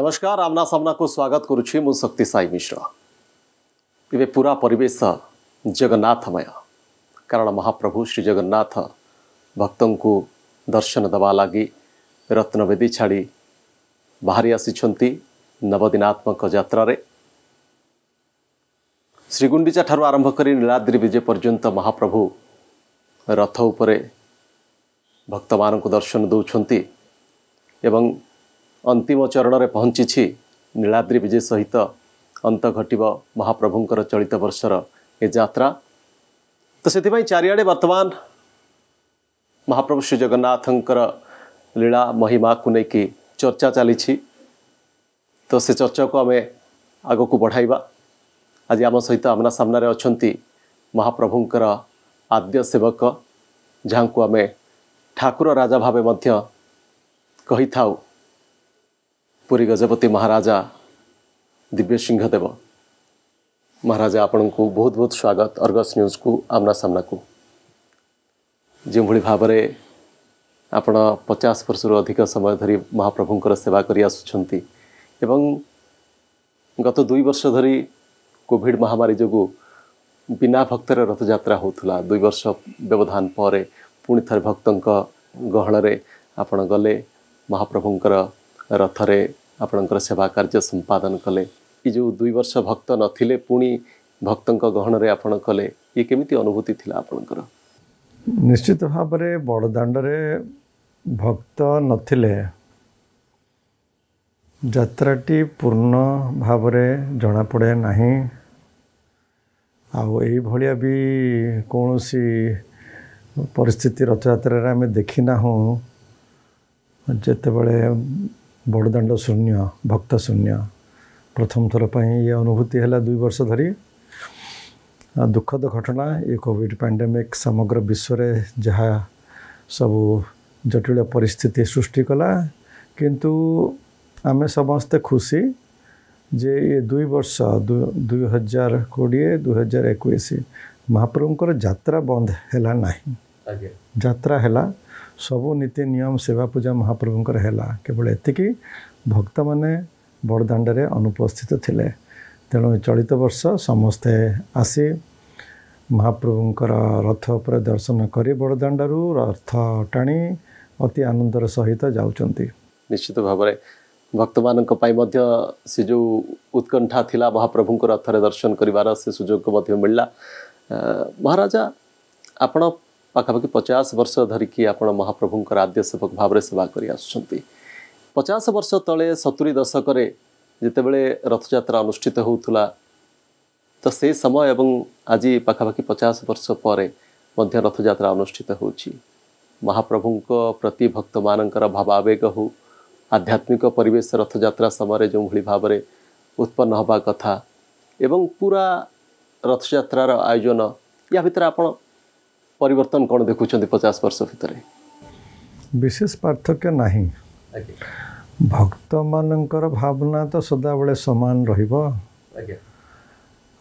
ନମସ୍କାର ଆମ୍ନା ସାମ୍ନାକୁ ସ୍ୱାଗତ କରୁଛି ମୁଁ ଶକ୍ତି ସାଇ ମିଶ୍ର ଏବେ ପୁରା ପରିବେଶ ଜଗନ୍ନାଥମୟ କାରଣ ମହାପ୍ରଭୁ ଶ୍ରୀ ଜଗନ୍ନାଥ ଭକ୍ତଙ୍କୁ ଦର୍ଶନ ଦେବା ଲାଗି ରତ୍ନବେଦୀ ଛାଡ଼ି ବାହାରି ଆସିଛନ୍ତି ନବଦିନାତ୍ମକ ଯାତ୍ରାରେ ଶ୍ରୀଗୁଣ୍ଡିଚା ଠାରୁ ଆରମ୍ଭ କରି ନୀଳାଦ୍ରି ବିଜେ ପର୍ଯ୍ୟନ୍ତ ମହାପ୍ରଭୁ ରଥ ଉପରେ ଭକ୍ତମାନଙ୍କୁ ଦର୍ଶନ ଦେଉଛନ୍ତି ଏବଂ ଅନ୍ତିମ ଚରଣରେ ପହଞ୍ଚିଛି ନୀଳାଦ୍ରି ବିଜେ ସହିତ ଅନ୍ତ ଘଟିବ ମହାପ୍ରଭୁଙ୍କର ଚଳିତ ବର୍ଷର ଏ ଯାତ୍ରା ତ ସେଥିପାଇଁ ଚାରିଆଡ଼େ ବର୍ତ୍ତମାନ ମହାପ୍ରଭୁ ଶ୍ରୀଜଗନ୍ନାଥଙ୍କର ଲୀଳା ମହିମାକୁ ନେଇକି ଚର୍ଚ୍ଚା ଚାଲିଛି ତ ସେ ଚର୍ଚ୍ଚାକୁ ଆମେ ଆଗକୁ ବଢ଼ାଇବା ଆଜି ଆମ ସହିତ ଆମନା ସାମ୍ନାରେ ଅଛନ୍ତି ମହାପ୍ରଭୁଙ୍କର ଆଦ୍ୟ ସେବକ ଯାହାଙ୍କୁ ଆମେ ଠାକୁର ରାଜା ଭାବେ ମଧ୍ୟ କହିଥାଉ ପୁରୀ ଗଜପତି ମହାରାଜା ଦିବ୍ୟ ସିଂହଦେବ ମହାରାଜା ଆପଣଙ୍କୁ ବହୁତ ବହୁତ ସ୍ୱାଗତ ଅର୍ଗସ୍ ନ୍ୟୁଜ୍କୁ ଆମ୍ନା ସାମ୍ନାକୁ ଯେଉଁଭଳି ଭାବରେ ଆପଣ ପଚାଶ ବର୍ଷରୁ ଅଧିକ ସମୟ ଧରି ମହାପ୍ରଭୁଙ୍କର ସେବା କରି ଆସୁଛନ୍ତି ଏବଂ ଗତ ଦୁଇ ବର୍ଷ ଧରି କୋଭିଡ଼ ମହାମାରୀ ଯୋଗୁଁ ବିନା ଭକ୍ତରେ ରଥଯାତ୍ରା ହେଉଥିଲା ଦୁଇ ବର୍ଷ ବ୍ୟବଧାନ ପରେ ପୁଣି ଥରେ ଭକ୍ତଙ୍କ ଗହଳରେ ଆପଣ ଗଲେ ମହାପ୍ରଭୁଙ୍କର ରଥରେ ଆପଣଙ୍କର ସେବା କାର୍ଯ୍ୟ ସମ୍ପାଦନ କଲେ ଏ ଯେଉଁ ଦୁଇ ବର୍ଷ ଭକ୍ତ ନଥିଲେ ପୁଣି ଭକ୍ତଙ୍କ ଗହଣରେ ଆପଣ କଲେ ଇଏ କେମିତି ଅନୁଭୂତି ଥିଲା ଆପଣଙ୍କର ନିଶ୍ଚିତ ଭାବରେ ବଡ଼ଦାଣ୍ଡରେ ଭକ୍ତ ନଥିଲେ ଯାତ୍ରାଟି ପୂର୍ଣ୍ଣ ଭାବରେ ଜଣାପଡ଼େ ନାହିଁ ଆଉ ଏଇଭଳିଆ ବି କୌଣସି ପରିସ୍ଥିତି ରଥଯାତ୍ରାରେ ଆମେ ଦେଖିନାହୁଁ ଯେତେବେଳେ ବଡ଼ଦାଣ୍ଡ ଶୂନ୍ୟ ଭକ୍ତ ଶୂନ୍ୟ ପ୍ରଥମ ଥର ପାଇଁ ଏ ଅନୁଭୂତି ହେଲା ଦୁଇ ବର୍ଷ ଧରି ଦୁଃଖଦ ଘଟଣା ଏ କୋଭିଡ଼ ପ୍ୟାଣ୍ଡେମିକ୍ ସମଗ୍ର ବିଶ୍ୱରେ ଯାହା ସବୁ ଜଟିଳ ପରିସ୍ଥିତି ସୃଷ୍ଟି କଲା କିନ୍ତୁ ଆମେ ସମସ୍ତେ ଖୁସି ଯେ ଏ ଦୁଇ ବର୍ଷ ଦୁଇ ହଜାର କୋଡ଼ିଏ ଦୁଇ ହଜାର ଏକୋଇଶ ମହାପ୍ରଭୁଙ୍କର ଯାତ୍ରା ବନ୍ଦ ହେଲା ନାହିଁ ଯାତ୍ରା ହେଲା ସବୁ ନୀତି ନିୟମ ସେବା ପୂଜା ମହାପ୍ରଭୁଙ୍କର ହେଲା କେବଳ ଏତିକି ଭକ୍ତମାନେ ବଡ଼ଦାଣ୍ଡରେ ଅନୁପସ୍ଥିତ ଥିଲେ ତେଣୁ ଚଳିତ ବର୍ଷ ସମସ୍ତେ ଆସି ମହାପ୍ରଭୁଙ୍କର ରଥ ଉପରେ ଦର୍ଶନ କରି ବଡ଼ଦାଣ୍ଡରୁ ରଥ ଟାଣି ଅତି ଆନନ୍ଦର ସହିତ ଯାଉଛନ୍ତି ନିଶ୍ଚିତ ଭାବରେ ଭକ୍ତମାନଙ୍କ ପାଇଁ ମଧ୍ୟ ସେ ଯେଉଁ ଉତ୍କଣ୍ଠା ଥିଲା ମହାପ୍ରଭୁଙ୍କ ରଥରେ ଦର୍ଶନ କରିବାର ସେ ସୁଯୋଗ ମଧ୍ୟ ମିଳିଲା ମହାରାଜା ଆପଣ ପାଖାପାଖି ପଚାଶ ବର୍ଷ ଧରିକି ଆପଣ ମହାପ୍ରଭୁଙ୍କର ଆଦ୍ୟ ସେବକ ଭାବରେ ସେବା କରି ଆସୁଛନ୍ତି ପଚାଶ ବର୍ଷ ତଳେ ସତୁରି ଦଶକରେ ଯେତେବେଳେ ରଥଯାତ୍ରା ଅନୁଷ୍ଠିତ ହେଉଥିଲା ତ ସେ ସମୟ ଏବଂ ଆଜି ପାଖାପାଖି ପଚାଶ ବର୍ଷ ପରେ ମଧ୍ୟ ରଥଯାତ୍ରା ଅନୁଷ୍ଠିତ ହେଉଛି ମହାପ୍ରଭୁଙ୍କ ପ୍ରତି ଭକ୍ତମାନଙ୍କର ଭାବାବେଗ ହେଉ ଆଧ୍ୟାତ୍ମିକ ପରିବେଶ ରଥଯାତ୍ରା ସମୟରେ ଯେଉଁଭଳି ଭାବରେ ଉତ୍ପନ୍ନ ହେବା କଥା ଏବଂ ପୁରା ରଥଯାତ୍ରାର ଆୟୋଜନ ୟା ଭିତରେ ଆପଣ ପରିବର୍ତ୍ତନ କ'ଣ ଦେଖୁଛନ୍ତି ପଚାଶ ବର୍ଷ ଭିତରେ ବିଶେଷ ପାର୍ଥକ୍ୟ ନାହିଁ ଭକ୍ତମାନଙ୍କର ଭାବନା ତ ସଦାବେଳେ ସମାନ ରହିବ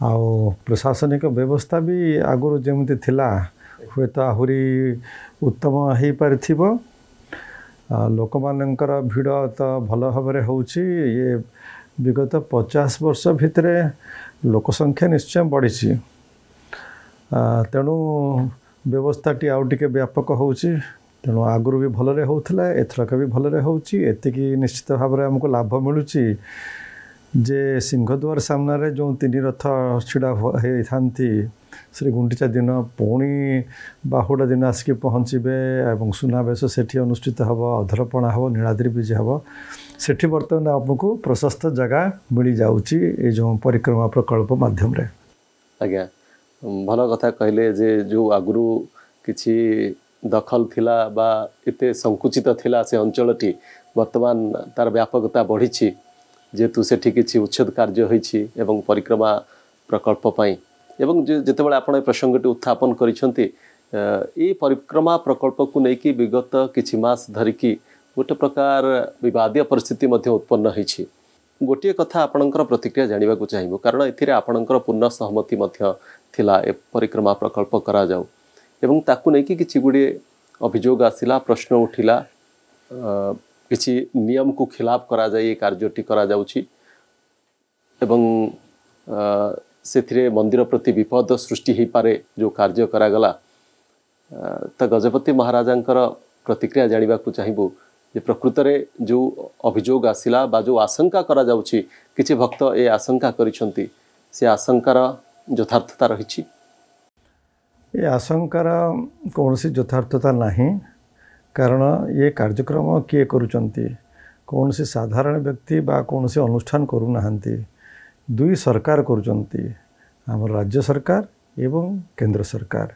ଆଉ ପ୍ରଶାସନିକ ବ୍ୟବସ୍ଥା ବି ଆଗରୁ ଯେମିତି ଥିଲା ହୁଏତ ଆହୁରି ଉତ୍ତମ ହୋଇପାରିଥିବ ଲୋକମାନଙ୍କର ଭିଡ଼ ତ ଭଲ ଭାବରେ ହେଉଛି ଇଏ ବିଗତ ପଚାଶ ବର୍ଷ ଭିତରେ ଲୋକ ସଂଖ୍ୟା ନିଶ୍ଚୟ ବଢ଼ିଛି ତେଣୁ ବ୍ୟବସ୍ଥାଟି ଆଉ ଟିକେ ବ୍ୟାପକ ହେଉଛି ତେଣୁ ଆଗରୁ ବି ଭଲରେ ହେଉଥିଲା ଏଥରକ ବି ଭଲରେ ହେଉଛି ଏତିକି ନିଶ୍ଚିତ ଭାବରେ ଆମକୁ ଲାଭ ମିଳୁଛି ଯେ ସିଂହଦ୍ୱାର ସାମ୍ନାରେ ଯେଉଁ ତିନି ରଥ ଛିଡ଼ା ହୋଇଥାନ୍ତି ଶ୍ରୀ ଗୁଣ୍ଡିଚା ଦିନ ପୁଣି ବାହୁଡ଼ା ଦିନ ଆସିକି ପହଞ୍ଚିବେ ଏବଂ ସୁନାବେଶ ସେଠି ଅନୁଷ୍ଠିତ ହେବ ଅଧରପଣା ହେବ ନୀଳାଦ୍ରି ବିଜେ ହେବ ସେଠି ବର୍ତ୍ତମାନ ଆମକୁ ପ୍ରଶସ୍ତ ଜାଗା ମିଳିଯାଉଛି ଏ ଯେଉଁ ପରିକ୍ରମା ପ୍ରକଳ୍ପ ମାଧ୍ୟମରେ ଆଜ୍ଞା ଭଲ କଥା କହିଲେ ଯେ ଯେଉଁ ଆଗରୁ କିଛି ଦଖଲ ଥିଲା ବା ଏତେ ସଙ୍କୁଚିତ ଥିଲା ସେ ଅଞ୍ଚଳଟି ବର୍ତ୍ତମାନ ତାର ବ୍ୟାପକତା ବଢ଼ିଛି ଯେହେତୁ ସେଠି କିଛି ଉଚ୍ଛେଦ କାର୍ଯ୍ୟ ହୋଇଛି ଏବଂ ପରିକ୍ରମା ପ୍ରକଳ୍ପ ପାଇଁ ଏବଂ ଯେତେବେଳେ ଆପଣ ଏ ପ୍ରସଙ୍ଗଟି ଉତ୍ଥାପନ କରିଛନ୍ତି ଏ ପରିକ୍ରମା ପ୍ରକଳ୍ପକୁ ନେଇକି ବିଗତ କିଛି ମାସ ଧରିକି ଗୋଟେ ପ୍ରକାର ବିବାଦୀୟ ପରିସ୍ଥିତି ମଧ୍ୟ ଉତ୍ପନ୍ନ ହୋଇଛି ଗୋଟିଏ କଥା ଆପଣଙ୍କର ପ୍ରତିକ୍ରିୟା ଜାଣିବାକୁ ଚାହିଁବୁ କାରଣ ଏଥିରେ ଆପଣଙ୍କର ପୂର୍ଣ୍ଣ ସହମତି ମଧ୍ୟ ଥିଲା ଏ ପରିକ୍ରମା ପ୍ରକଳ୍ପ କରାଯାଉ ଏବଂ ତାକୁ ନେଇକି କିଛି ଗୁଡ଼ିଏ ଅଭିଯୋଗ ଆସିଲା ପ୍ରଶ୍ନ ଉଠିଲା କିଛି ନିୟମକୁ ଖିଲାପ କରାଯାଇ ଏ କାର୍ଯ୍ୟଟି କରାଯାଉଛି ଏବଂ ସେଥିରେ ମନ୍ଦିର ପ୍ରତି ବିପଦ ସୃଷ୍ଟି ହୋଇପାରେ ଯେଉଁ କାର୍ଯ୍ୟ କରାଗଲା ତ ଗଜପତି ମହାରାଜାଙ୍କର ପ୍ରତିକ୍ରିୟା ଜାଣିବାକୁ ଚାହିଁବୁ ଯେ ପ୍ରକୃତରେ ଯେଉଁ ଅଭିଯୋଗ ଆସିଲା ବା ଯେଉଁ ଆଶଙ୍କା କରାଯାଉଛି କିଛି ଭକ୍ତ ଏ ଆଶଙ୍କା କରିଛନ୍ତି ସେ ଆଶଙ୍କାର ଯଥାର୍ଥତା ରହିଛି ଏ ଆଶଙ୍କାର କୌଣସି ଯଥାର୍ଥତା ନାହିଁ କାରଣ ଏ କାର୍ଯ୍ୟକ୍ରମ କିଏ କରୁଛନ୍ତି କୌଣସି ସାଧାରଣ ବ୍ୟକ୍ତି ବା କୌଣସି ଅନୁଷ୍ଠାନ କରୁନାହାନ୍ତି ଦୁଇ ସରକାର କରୁଛନ୍ତି ଆମର ରାଜ୍ୟ ସରକାର ଏବଂ କେନ୍ଦ୍ର ସରକାର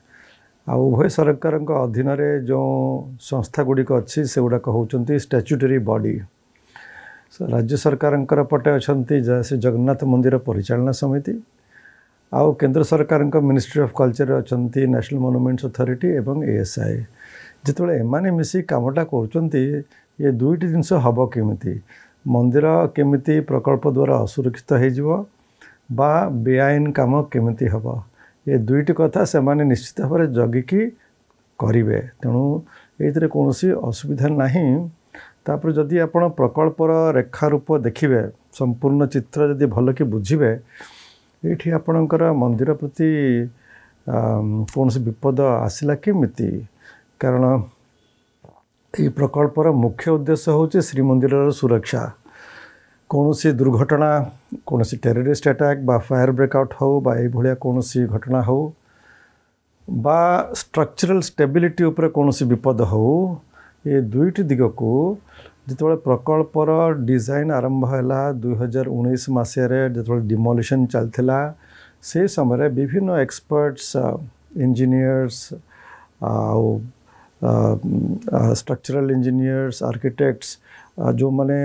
ଆଉ ଉଭୟ ସରକାରଙ୍କ ଅଧୀନରେ ଯେଉଁ ସଂସ୍ଥାଗୁଡ଼ିକ ଅଛି ସେଗୁଡ଼ାକ ହେଉଛନ୍ତି ଷ୍ଟାଚ୍ୟୁଟରୀ ବଡ଼ି ରାଜ୍ୟ ସରକାରଙ୍କର ପଟେ ଅଛନ୍ତି ଶ୍ରୀ ଜଗନ୍ନାଥ ମନ୍ଦିର ପରିଚାଳନା ସମିତି ଆଉ କେନ୍ଦ୍ର ସରକାରଙ୍କ ମିନିଷ୍ଟ୍ରି ଅଫ୍ କଲଚର ଅଛନ୍ତି ନ୍ୟାସନାଲ୍ ମନୁମେଣ୍ଟସ୍ ଅଥରିଟି ଏବଂ ଏ ଏସ୍ ଆଇ ଯେତେବେଳେ ଏମାନେ ମିଶି କାମଟା କରୁଛନ୍ତି ଏ ଦୁଇଟି ଜିନିଷ ହେବ କେମିତି ମନ୍ଦିର କେମିତି ପ୍ରକଳ୍ପ ଦ୍ୱାରା ଅସୁରକ୍ଷିତ ହୋଇଯିବ ବା ବେଆଇନ କାମ କେମିତି ହେବ ଏ ଦୁଇଟି କଥା ସେମାନେ ନିଶ୍ଚିତ ଭାବରେ ଜଗିକି କରିବେ ତେଣୁ ଏଇଥିରେ କୌଣସି ଅସୁବିଧା ନାହିଁ ତାପରେ ଯଦି ଆପଣ ପ୍ରକଳ୍ପର ରେଖାରୂପ ଦେଖିବେ ସମ୍ପୂର୍ଣ୍ଣ ଚିତ୍ର ଯଦି ଭଲକି ବୁଝିବେ ଏଇଠି ଆପଣଙ୍କର ମନ୍ଦିର ପ୍ରତି କୌଣସି ବିପଦ ଆସିଲା କେମିତି କାରଣ ଏହି ପ୍ରକଳ୍ପର ମୁଖ୍ୟ ଉଦ୍ଦେଶ୍ୟ ହେଉଛି ଶ୍ରୀମନ୍ଦିରର ସୁରକ୍ଷା କୌଣସି ଦୁର୍ଘଟଣା କୌଣସି ଟେରୋରିଷ୍ଟ ଆଟାକ୍ ବା ଫାୟାର ବ୍ରେକ୍ଆଉଟ୍ ହେଉ ବା ଏଇଭଳିଆ କୌଣସି ଘଟଣା ହେଉ ବା ଷ୍ଟ୍ରକ୍ଚରାଲ୍ ଷ୍ଟେବିଲିଟି ଉପରେ କୌଣସି ବିପଦ ହେଉ ଏ ଦୁଇଟି ଦିଗକୁ ଯେତେବେଳେ ପ୍ରକଳ୍ପର ଡିଜାଇନ୍ ଆରମ୍ଭ ହେଲା ଦୁଇହଜାର ଉଣେଇଶ ମସିହାରେ ଯେତେବେଳେ ଡିମୋଲିସନ୍ ଚାଲିଥିଲା ସେ ସମୟରେ ବିଭିନ୍ନ ଏକ୍ସପର୍ଟସ୍ ଇଞ୍ଜିନିୟର୍ସ ଆଉ ଷ୍ଟ୍ରକ୍ଚରାଲ ଇଞ୍ଜିନିୟର୍ସ ଆର୍କିଟେକ୍ଟସ୍ ଯେଉଁମାନେ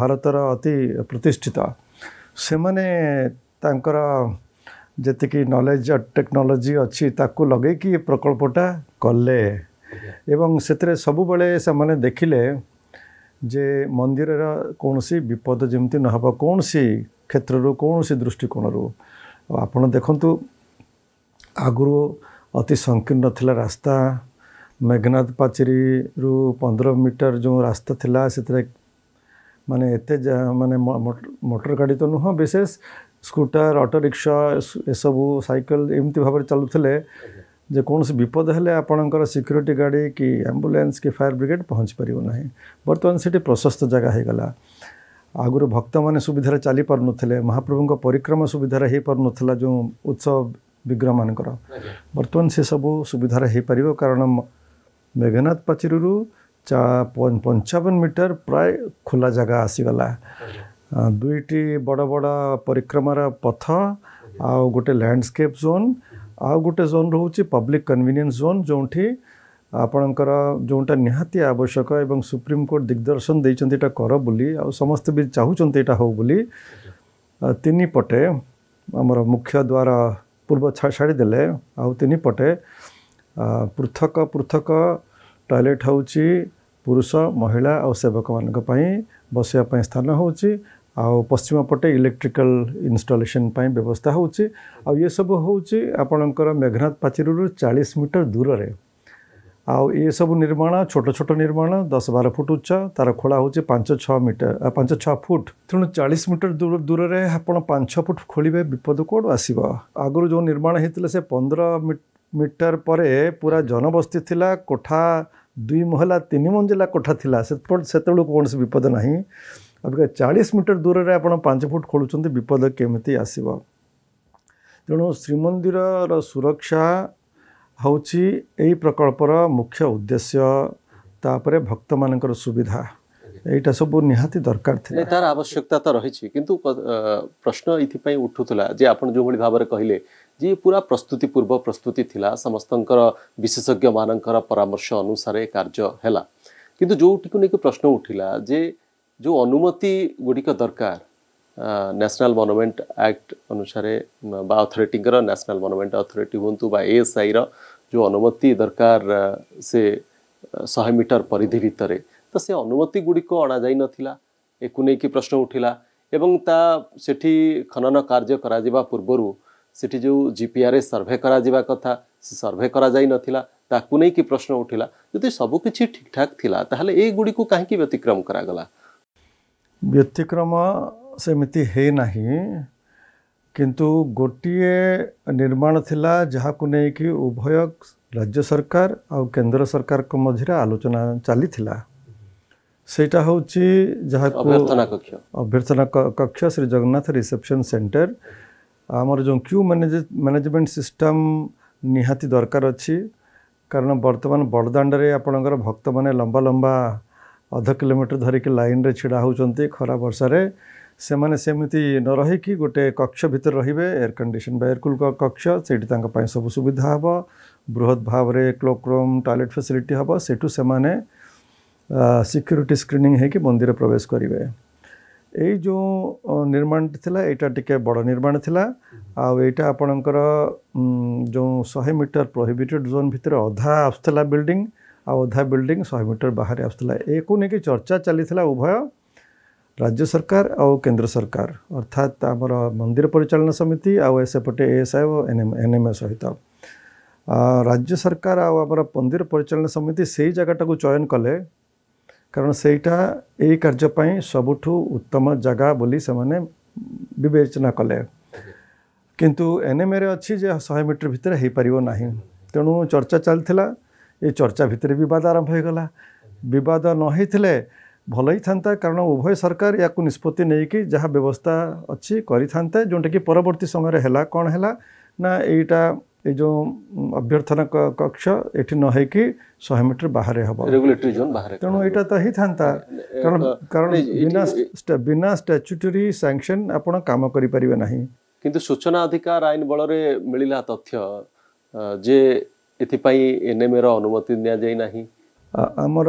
ଭାରତର ଅତି ପ୍ରତିଷ୍ଠିତ ସେମାନେ ତାଙ୍କର ଯେତିକି ନଲେଜ୍ ଟେକ୍ନୋଲୋଜି ଅଛି ତାକୁ ଲଗେଇକି ଏ ପ୍ରକଳ୍ପଟା କଲେ ଏବଂ ସେଥିରେ ସବୁବେଳେ ସେମାନେ ଦେଖିଲେ ଯେ ମନ୍ଦିରର କୌଣସି ବିପଦ ଯେମିତି ନ ହେବ କୌଣସି କ୍ଷେତ୍ରରୁ କୌଣସି ଦୃଷ୍ଟିକୋଣରୁ ଆପଣ ଦେଖନ୍ତୁ ଆଗରୁ ଅତି ସଂକୀର୍ଣ୍ଣ ଥିଲା ରାସ୍ତା ମେଘନାଥ ପାଚେରୀରୁ ପନ୍ଦର ମିଟର ଯେଉଁ ରାସ୍ତା ଥିଲା ସେଥିରେ ମାନେ ଏତେ ମାନେ ମୋଟର ଗାଡ଼ି ତ ନୁହଁ ବିଶେଷ ସ୍କୁଟର ଅଟୋ ରିକ୍ସା ଏସବୁ ସାଇକେଲ ଏମିତି ଭାବରେ ଚାଲୁଥିଲେ ଯେକୌଣସି ବିପଦ ହେଲେ ଆପଣଙ୍କର ସିକ୍ୟୁରିଟି ଗାଡ଼ି କି ଆମ୍ବୁଲାନ୍ସ କି ଫାୟାର ବ୍ରିଗେଡ଼ ପହଞ୍ଚି ପାରିବ ନାହିଁ ବର୍ତ୍ତମାନ ସେଠି ପ୍ରଶସ୍ତ ଜାଗା ହୋଇଗଲା ଆଗରୁ ଭକ୍ତମାନେ ସୁବିଧାରେ ଚାଲିପାରୁନଥିଲେ ମହାପ୍ରଭୁଙ୍କ ପରିକ୍ରମା ସୁବିଧାରେ ହୋଇପାରୁନଥିଲା ଯେଉଁ ଉତ୍ସବ ବିଗ୍ରହମାନଙ୍କର ବର୍ତ୍ତମାନ ସେସବୁ ସୁବିଧାରେ ହୋଇପାରିବ କାରଣ ମେଘନାଥ ପାଚିରିରୁ ଚା ପଞ୍ଚାବନ ମିଟର ପ୍ରାୟ ଖୋଲା ଜାଗା ଆସିଗଲା ଦୁଇଟି ବଡ଼ ବଡ଼ ପରିକ୍ରମାର ପଥ ଆଉ ଗୋଟେ ଲ୍ୟାଣ୍ଡସ୍କେପ୍ ଜୋନ୍ ଆଉ ଗୋଟେ ଜୋନ୍ ରହୁଛି ପବ୍ଲିକ୍ କନ୍ଭିନିଏନ୍ସ ଜୋନ୍ ଯେଉଁଠି ଆପଣଙ୍କର ଯେଉଁଟା ନିହାତି ଆବଶ୍ୟକ ଏବଂ ସୁପ୍ରିମକୋର୍ଟ ଦିଗ୍ଦର୍ଶନ ଦେଇଛନ୍ତି ଏଇଟା କର ବୋଲି ଆଉ ସମସ୍ତେ ବି ଚାହୁଁଛନ୍ତି ଏଇଟା ହଉ ବୋଲି ତିନିପଟେ ଆମର ମୁଖ୍ୟ ଦ୍ୱାର ପୂର୍ବ ଛାଡ଼ି ଦେଲେ ଆଉ ତିନିପଟେ ପୃଥକ ପୃଥକ ଟଏଲେଟ୍ ହେଉଛି ପୁରୁଷ ମହିଳା ଆଉ ସେବକମାନଙ୍କ ପାଇଁ ବସିବା ପାଇଁ ସ୍ଥାନ ହେଉଛି ଆଉ ପଶ୍ଚିମ ପଟେ ଇଲେକ୍ଟ୍ରିକାଲ ଇନଷ୍ଟଲେସନ୍ ପାଇଁ ବ୍ୟବସ୍ଥା ହେଉଛି ଆଉ ଏସବୁ ହେଉଛି ଆପଣଙ୍କର ମେଘନାଥ ପାଚେରୀରୁ ଚାଳିଶ ମିଟର ଦୂରରେ ଆଉ ଏସବୁ ନିର୍ମାଣ ଛୋଟ ଛୋଟ ନିର୍ମାଣ ଦଶ ବାର ଫୁଟ ଉଚ୍ଚ ତା'ର ଖୋଳା ହେଉଛି ପାଞ୍ଚ ଛଅ ମିଟର ପାଞ୍ଚ ଛଅ ଫୁଟ ତେଣୁ ଚାଳିଶ ମିଟର ଦୂରରେ ଆପଣ ପାଞ୍ଚ ଛଅ ଫୁଟ ଖୋଳିବେ ବିପଦ କେଉଁଠୁ ଆସିବ ଆଗରୁ ଯେଉଁ ନିର୍ମାଣ ହେଇଥିଲା ସେ ପନ୍ଦର ମିଟର ପରେ ପୁରା ଜନବସ୍ତି ଥିଲା କୋଠା ଦୁଇ ମହଲା ତିନି ମଞ୍ଜିଲା କୋଠା ଥିଲା ସେତେବେଳକୁ କୌଣସି ବିପଦ ନାହିଁ ଅବିକା ଚାଳିଶ ମିଟର ଦୂରରେ ଆପଣ ପାଞ୍ଚ ଫୁଟ ଖୋଳୁଛନ୍ତି ବିପଦ କେମିତି ଆସିବ ତେଣୁ ଶ୍ରୀମନ୍ଦିରର ସୁରକ୍ଷା ହେଉଛି ଏହି ପ୍ରକଳ୍ପର ମୁଖ୍ୟ ଉଦ୍ଦେଶ୍ୟ ତାପରେ ଭକ୍ତମାନଙ୍କର ସୁବିଧା ଏଇଟା ସବୁ ନିହାତି ଦରକାର ଥିଲା ତାର ଆବଶ୍ୟକତା ତ ରହିଛି କିନ୍ତୁ ପ୍ରଶ୍ନ ଏଇଥିପାଇଁ ଉଠୁଥିଲା ଯେ ଆପଣ ଯେଉଁଭଳି ଭାବରେ କହିଲେ ଯେ ପୁରା ପ୍ରସ୍ତୁତି ପୂର୍ବ ପ୍ରସ୍ତୁତି ଥିଲା ସମସ୍ତଙ୍କର ବିଶେଷଜ୍ଞମାନଙ୍କର ପରାମର୍ଶ ଅନୁସାରେ କାର୍ଯ୍ୟ ହେଲା କିନ୍ତୁ ଯେଉଁଟିକୁ ନେଇକି ପ୍ରଶ୍ନ ଉଠିଲା ଯେ जो अनुमति गुड़िक दरकार ন্যাশনাল মনুমেন্ট আক্ট অনুসারে বা অথরিটিঙ্কর ন্যাশনাল মনুমেন্ট অথরিটি হুঁতু বা এএসআইর যে অনুমতি দরকার সে শহে মিটর পরিধি ভিতরে তো সে অনুমতি গুড়িক অণাযাই নথিলা একু নেইকি প্রশ্ন উঠিলা এবং তা সেটি খনন কার্য করা যিবা পূর্বরু সেটি যে জিপিআরএস সর্ভে করা যিবা কথা সে সর্ভে করা যাই নথিলা তাকু নেইকি প্রশ্ন উঠিলা যদি সবু কিছু ঠিকঠাক থিলা তাহলে এই গুড়িকু কাহিকি ব্যতিক্রম করা গলা ବ୍ୟତିକ୍ରମ ସେମିତି ହେଇନାହିଁ କିନ୍ତୁ ଗୋଟିଏ ନିର୍ମାଣ ଥିଲା ଯାହାକୁ ନେଇକି ଉଭୟ ରାଜ୍ୟ ସରକାର ଆଉ କେନ୍ଦ୍ର ସରକାରଙ୍କ ମଝିରେ ଆଲୋଚନା ଚାଲିଥିଲା ସେଇଟା ହେଉଛି ଯାହାକୁ ଅଭ୍ୟର୍ଥନା କକ୍ଷ ଶ୍ରୀ ଜଗନ୍ନାଥ ରିସେପସନ୍ ସେଣ୍ଟର ଆମର ଯେଉଁ କ୍ୟୁ ମ୍ୟାନେଜ ମ୍ୟାନେଜମେଣ୍ଟ ସିଷ୍ଟମ୍ ନିହାତି ଦରକାର ଅଛି କାରଣ ବର୍ତ୍ତମାନ ବଡ଼ଦାଣ୍ଡରେ ଆପଣଙ୍କର ଭକ୍ତମାନେ ଲମ୍ବା ଲମ୍ବା ଅଧ କିଲୋମିଟର ଧରିକି ଲାଇନ୍ରେ ଛିଡ଼ା ହେଉଛନ୍ତି ଖରା ବର୍ଷାରେ ସେମାନେ ସେମିତି ନ ରହିକି ଗୋଟେ କକ୍ଷ ଭିତରେ ରହିବେ ଏୟାର କଣ୍ଡିସନ ବା ଏୟାରକୁଲ କକ୍ଷ ସେଇଠି ତାଙ୍କ ପାଇଁ ସବୁ ସୁବିଧା ହେବ ବୃହତ ଭାବରେ କ୍ଲୋକ୍ରୁମ୍ ଟଏଲେଟ୍ ଫେସିଲିଟି ହେବ ସେଠୁ ସେମାନେ ସିକ୍ୟୁରିଟି ସ୍କ୍ରିନିଂ ହେଇକି ମନ୍ଦିର ପ୍ରବେଶ କରିବେ ଏଇ ଯେଉଁ ନିର୍ମାଣଟି ଥିଲା ଏଇଟା ଟିକେ ବଡ଼ ନିର୍ମାଣ ଥିଲା ଆଉ ଏଇଟା ଆପଣଙ୍କର ଯେଉଁ ଶହେ ମିଟର ପ୍ରୋହିବିଟେଡ୍ ଜୋନ୍ ଭିତରେ ଅଧା ଆସୁଥିଲା ବିଲ୍ଡିଂ आधा बिल्डिंग शहे मीटर बाहर आसला एक नहीं चर्चा चली उभय राज्य सरकार आउ केन्द्र सरकार अर्थात आम मंदिर परिचा समिति आउ A S I N M N M A सहित राज्य सरकार आम मंदिर परिचा समिति से ही जगटा को चयन कले कारण से कार्यपाई सबुठ उत्तम जगह बोली से बेचना कले कि एन एम ए रे अच्छी शहे मीटर भितर हो पार ना तेणु चर्चा चलता ଏ ଚର୍ଚ୍ଚା ଭିତରେ ବିବାଦ ଆରମ୍ଭ ହୋଇଗଲା ବିବାଦ ନ ହେଇଥିଲେ ଭଲ ହେଇଥାନ୍ତା କାରଣ ଉଭୟ ସରକାର ୟାକୁ ନିଷ୍ପତ୍ତି ନେଇକି ଯାହା ବ୍ୟବସ୍ଥା ଅଛି କରିଥାନ୍ତେ ଯେଉଁଟାକି ପରବର୍ତ୍ତୀ ସମୟରେ ହେଲା କ'ଣ ହେଲା ନା ଏଇଟା ଏଇ ଯେଉଁ ଅଭ୍ୟର୍ଥନା କକ୍ଷ ଏଠି ନ ହେଇକି ଶହେ ମିଟର ବାହାରେ ହେବ ରେଗୁଲେଟରୀ ଜୋନ୍ ବାହାରେ ତେଣୁ ଏଇଟା ତ ହେଇଥାନ୍ତା କାରଣ କାରଣ ବିନା ବିନା ଷ୍ଟାଚ୍ୟୁଟୋରୀ ସାଙ୍କସନ୍ ଆପଣ କାମ କରିପାରିବେ ନାହିଁ କିନ୍ତୁ ସୂଚନା ଅଧିକାର ଆଇନ ବଳରେ ମିଳିଲା ତଥ୍ୟ ଯେ एथपाई एन एम ए रुमति दि जाए ना आमर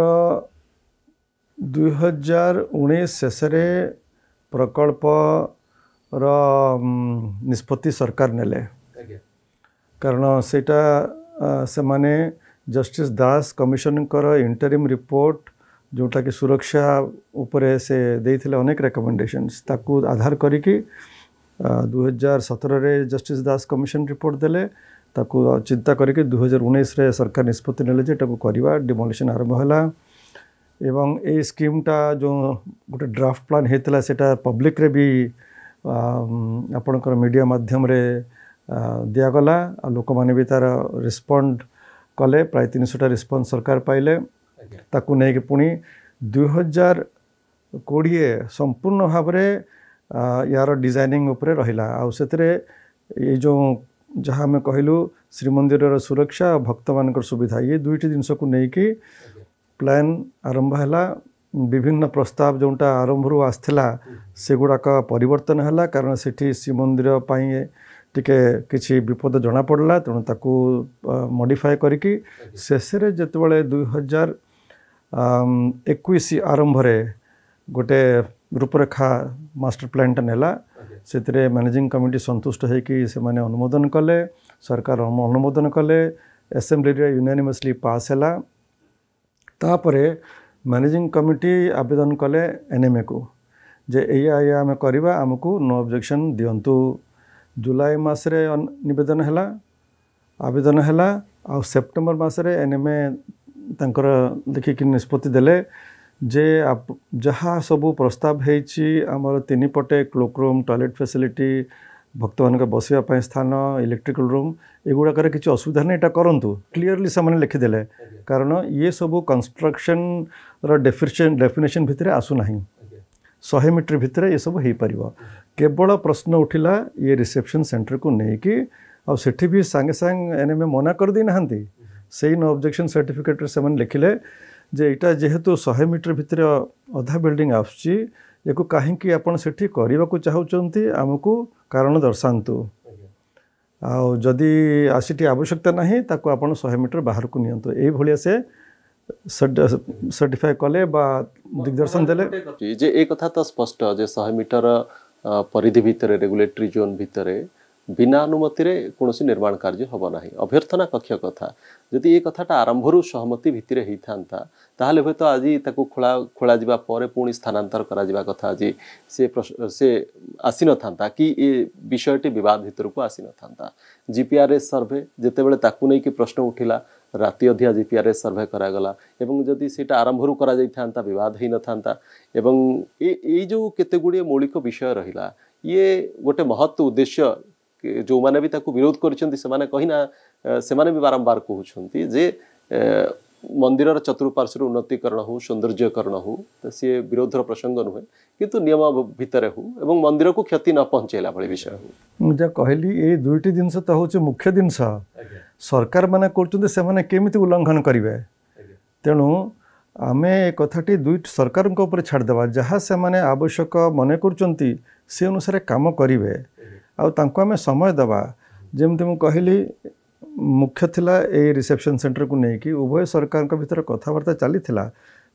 दुईार उन्नीस शेष प्रकल्प निष्पत्ति सरकार ने कारण सेटा से माने justice Das commission interim report जोटा कि सुरक्षा उपरे से देखे अनेक रेकमेंडेशंस ताकू आधार करी दुई हजार सतर जस्टिस दास कमिशन रिपोर्ट देले ତାକୁ ଚିନ୍ତା କରିକି ଦୁଇହଜାର ଉଣେଇଶରେ ସରକାର ନିଷ୍ପତ୍ତି ନେଲେ ଯେ ଏଟାକୁ କରିବା ଡିମୋଲିସନ୍ ଆରମ୍ଭ ହେଲା ଏବଂ ଏଇ ସ୍କିମ୍ଟା ଯେଉଁ ଗୋଟେ ଡ୍ରାଫ୍ଟ ପ୍ଲାନ୍ ହେଇଥିଲା ସେଇଟା ପବ୍ଲିକରେ ବି ଆପଣଙ୍କର ମିଡ଼ିଆ ମାଧ୍ୟମରେ ଦିଆଗଲା ଆଉ ଲୋକମାନେ ବି ତା'ର ରେସ୍ପଣ୍ଡ କଲେ ପ୍ରାୟ ତିନିଶହଟା ରେସ୍ପନ୍ସ ସରକାର ପାଇଲେ ତାକୁ ନେଇକି ପୁଣି ଦୁଇହଜାର କୋଡ଼ିଏ ସମ୍ପୂର୍ଣ୍ଣ ଭାବରେ ୟାର ଡିଜାଇନିଂ ଉପରେ ରହିଲା ଆଉ ସେଥିରେ ଏଇ ଯେଉଁ ଯାହା ଆମେ କହିଲୁ ଶ୍ରୀମନ୍ଦିରର ସୁରକ୍ଷା ଆଉ ଭକ୍ତମାନଙ୍କର ସୁବିଧା ଇଏ ଦୁଇଟି ଜିନିଷକୁ ନେଇକି ପ୍ଲାନ୍ ଆରମ୍ଭ ହେଲା ବିଭିନ୍ନ ପ୍ରସ୍ତାବ ଯେଉଁଟା ଆରମ୍ଭରୁ ଆସିଥିଲା ସେଗୁଡ଼ାକ ପରିବର୍ତ୍ତନ ହେଲା କାରଣ ସେଠି ଶ୍ରୀମନ୍ଦିର ପାଇଁ ଟିକେ କିଛି ବିପଦ ଜଣାପଡ଼ିଲା ତେଣୁ ତାକୁ ମଡ଼ିଫାଏ କରିକି ଶେଷରେ ଯେତେବେଳେ ଦୁଇହଜାର ଏକୋଇଶ ଆରମ୍ଭରେ ଗୋଟେ ରୂପରେଖା ମାଷ୍ଟର ପ୍ଲାନ୍ଟା ନେଲା ସେଥିରେ ମ୍ୟାନେଜିଂ କମିଟି ସନ୍ତୁଷ୍ଟ ହୋଇକି ସେମାନେ ଅନୁମୋଦନ କଲେ ସରକାର ଅନୁମୋଦନ କଲେ ଆସେମ୍ବ୍ଲିରେ ୟୁନାନିମସ୍ଲି ପାସ୍ ହେଲା ତାପରେ ମ୍ୟାନେଜିଂ କମିଟି ଆବେଦନ କଲେ ଏନ୍ଏମ୍ଏକୁ ଯେ ଏଇଆ ଏଇଆ ଆମେ କରିବା ଆମକୁ ନୋ ଅବଜେକ୍ସନ୍ ଦିଅନ୍ତୁ ଜୁଲାଇ ମାସରେ ନିବେଦନ ହେଲା ଆବେଦନ ହେଲା ଆଉ ସେପ୍ଟେମ୍ବର ମାସରେ ଏନ୍ଏମ୍ଏ ତାଙ୍କର ଦେଖିକି ନିଷ୍ପତ୍ତି ଦେଲେ जे जहाँ सब प्रस्ताव होमर तीन पटे रूम टॉयलेट फैसिलिटी भक्त मान बस स्थान इलेक्ट्रिकल रूम एगुड़ाक किसी असुविधा नहीं करूँ क्लीयरली लिखिदे कारण ये सब कन्स्ट्रक्शन रेफिनेसन डेफिनेशन भितर आसूना शहे मीटर भितर ये सब हो पार केवल प्रश्न उठला ये रिसेप्शन सेंटर को लेकिन आठ भी सांगे सांग एन एम ए मना कर ना से नो ऑब्जेक्शन सर्टिफिकेट से लिखिले ଯେ ଏଇଟା ଯେହେତୁ ଶହେ ମିଟର ଭିତରେ ଅଧା ବିଲ୍ଡିଂ ଆସୁଛି ୟାକୁ କାହିଁକି ଆପଣ ସେଠି କରିବାକୁ ଚାହୁଁଛନ୍ତି ଆମକୁ କାରଣ ଦର୍ଶାନ୍ତୁ ଆଉ ଯଦି ଆସିଠି ଆବଶ୍ୟକତା ନାହିଁ ତାକୁ ଆପଣ ଶହେ ମିଟର ବାହାରକୁ ନିଅନ୍ତୁ ଏଇଭଳିଆ ସେ सर्टिफाई कले दिग्दर्शन दे जे एक कथा तो स्पष्ट जे शहे मीटर परिधि भितर रेगुलेटरी जोन भितर ବିନା ଅନୁମତିରେ କୌଣସି ନିର୍ମାଣ କାର୍ଯ୍ୟ ହେବ ନାହିଁ ଅଭ୍ୟର୍ଥନା କକ୍ଷ କଥା ଯଦି ଏ କଥାଟା ଆରମ୍ଭରୁ ସହମତି ଭିତ୍ତିରେ ହେଇଥାନ୍ତା ତାହେଲେ ହୁଏତ ଆଜି ତାକୁ ଖୋଳା ଖୋଳାଯିବା ପରେ ପୁଣି ସ୍ଥାନାନ୍ତର କରାଯିବା କଥା ଆଜି ସେ ସେ ଆସିନଥାନ୍ତା କି ଏ ବିଷୟଟି ବିବାଦ ଭିତରକୁ ଆସିନଥାନ୍ତା ଜିପିଆର୍ଏସ୍ ସର୍ଭେ ଯେତେବେଳେ ତାକୁ ନେଇକି ପ୍ରଶ୍ନ ଉଠିଲା ରାତି ଅଧିଆ ଜିପିଆର୍ଏସ୍ ସର୍ଭେ କରାଗଲା ଏବଂ ଯଦି ସେଇଟା ଆରମ୍ଭରୁ କରାଯାଇଥାନ୍ତା ବିବାଦ ହେଇନଥାନ୍ତା ଏବଂ ଏ ଏଇ ଯେଉଁ କେତେ ଗୁଡ଼ିଏ ମୌଳିକ ବିଷୟ ରହିଲା ଇଏ ଗୋଟେ ମହତ୍ ଉଦ୍ଦେଶ୍ୟ ଯେଉଁମାନେ ବି ତାକୁ ବିରୋଧ କରିଛନ୍ତି ସେମାନେ କହିନା ସେମାନେ ବି ବାରମ୍ବାର କହୁଛନ୍ତି ଯେ ମନ୍ଦିରର ଚତୁଃପାର୍ଶ୍ୱରୁ ଉନ୍ନତିକରଣ ହେଉ ସୌନ୍ଦର୍ଯ୍ୟକରଣ ହେଉ ସିଏ ବିରୋଧର ପ୍ରସଙ୍ଗ ନୁହେଁ କିନ୍ତୁ ନିୟମ ଭିତରେ ହେଉ ଏବଂ ମନ୍ଦିରକୁ କ୍ଷତି ନ ପହଞ୍ଚାଇଲା ଭଳି ବିଷୟ ହେଉ ମୁଁ ଯାହା କହିଲି ଏଇ ଦୁଇଟି ଜିନିଷ ତ ହେଉଛି ମୁଖ୍ୟ ଜିନିଷ ସରକାରମାନେ କରୁଛନ୍ତି ସେମାନେ କେମିତି ଉଲ୍ଲଙ୍ଘନ କରିବେ ତେଣୁ ଆମେ ଏ କଥାଟି ଦୁଇ ସରକାରଙ୍କ ଉପରେ ଛାଡ଼ିଦେବା ଯାହା ସେମାନେ ଆବଶ୍ୟକ ମନେ କରୁଛନ୍ତି ସେ ଅନୁସାରେ କାମ କରିବେ ଆଉ ତାଙ୍କୁ ଆମେ ସମୟ ଦେବା ଯେମିତି ମୁଁ କହିଲି ମୁଖ୍ୟ ଥିଲା ଏଇ ରିସେପ୍ସନ୍ ସେଣ୍ଟରକୁ ନେଇକି ଉଭୟ ସରକାରଙ୍କ ଭିତରେ କଥାବାର୍ତ୍ତା ଚାଲିଥିଲା